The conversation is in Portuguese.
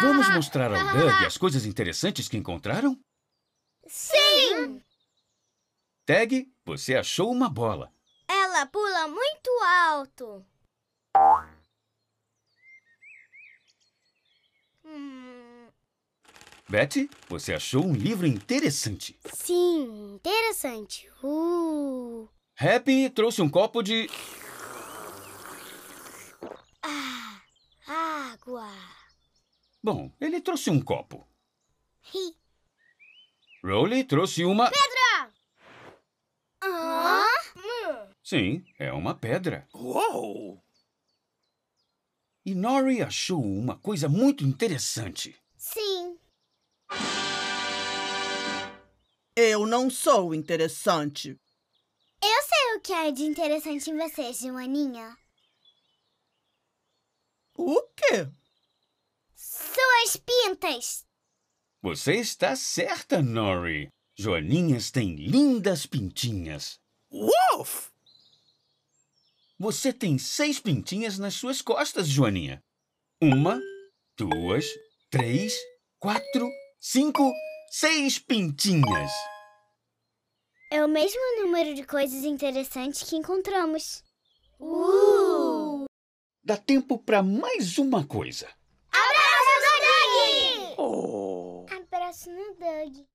Vamos mostrar ao Doug as coisas interessantes que encontraram? Sim! Tag, você achou uma bola. Ela pula muito alto. Hum. Betty, você achou um livro interessante. Sim, interessante. Uh. Happy trouxe um copo de... Ah, água. Bom, ele trouxe um copo. Rowley trouxe uma... Pedra! Sim, é uma pedra. Uou! E Nori achou uma coisa muito interessante. Sim. Eu não sou interessante. Eu sei o que há de interessante em você, Joaninha. O quê? as pintas. Você está certa, Nori. Joaninhas tem lindas pintinhas. Wolf! Você tem seis pintinhas nas suas costas, Joaninha. Uma, duas, três, quatro, cinco, seis pintinhas. É o mesmo número de coisas interessantes que encontramos. Uh! Dá tempo para mais uma coisa. Oh. Abraço no Doug.